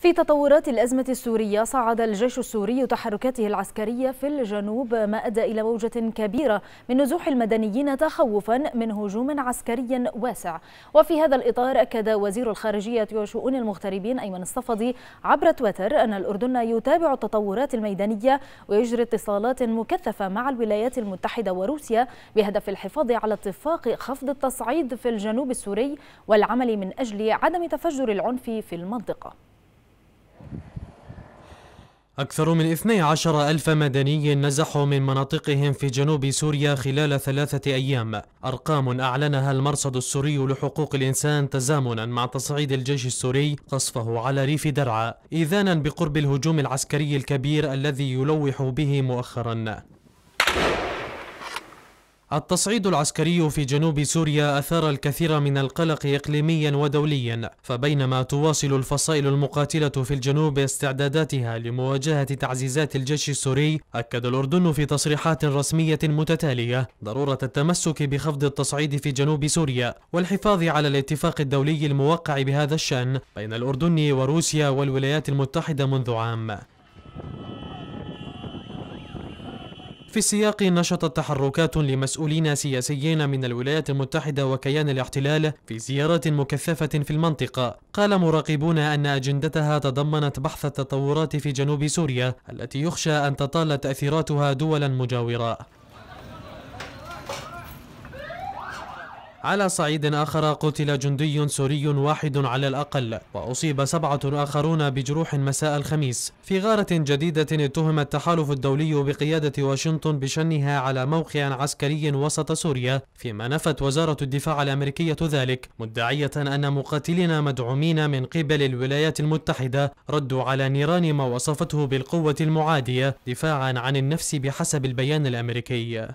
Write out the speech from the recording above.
في تطورات الأزمة السورية صعد الجيش السوري تحركاته العسكرية في الجنوب ما أدى إلى موجة كبيرة من نزوح المدنيين تخوفا من هجوم عسكري واسع وفي هذا الإطار أكد وزير الخارجية وشؤون المغتربين أيمن الصفدي عبر تويتر أن الأردن يتابع التطورات الميدانية ويجري اتصالات مكثفة مع الولايات المتحدة وروسيا بهدف الحفاظ على اتفاق خفض التصعيد في الجنوب السوري والعمل من أجل عدم تفجر العنف في المنطقة أكثر من 12 ألف مدني نزحوا من مناطقهم في جنوب سوريا خلال ثلاثة أيام أرقام أعلنها المرصد السوري لحقوق الإنسان تزامنا مع تصعيد الجيش السوري قصفه على ريف درعا إذانا بقرب الهجوم العسكري الكبير الذي يلوح به مؤخرا التصعيد العسكري في جنوب سوريا أثار الكثير من القلق إقليميا ودوليا فبينما تواصل الفصائل المقاتلة في الجنوب استعداداتها لمواجهة تعزيزات الجيش السوري أكد الأردن في تصريحات رسمية متتالية ضرورة التمسك بخفض التصعيد في جنوب سوريا والحفاظ على الاتفاق الدولي الموقع بهذا الشأن بين الأردن وروسيا والولايات المتحدة منذ عام في السياق نشطت تحركات لمسؤولين سياسيين من الولايات المتحدة وكيان الاحتلال في زيارات مكثفة في المنطقة قال مراقبون أن أجندتها تضمنت بحث التطورات في جنوب سوريا التي يخشى أن تطال تأثيراتها دولا مجاورة على صعيد آخر قتل جندي سوري واحد على الأقل وأصيب سبعة آخرون بجروح مساء الخميس في غارة جديدة اتهم التحالف الدولي بقيادة واشنطن بشنها على موقع عسكري وسط سوريا فيما نفت وزارة الدفاع الأمريكية ذلك مدعية أن مقاتلين مدعومين من قبل الولايات المتحدة ردوا على نيران ما وصفته بالقوة المعادية دفاعا عن النفس بحسب البيان الأمريكي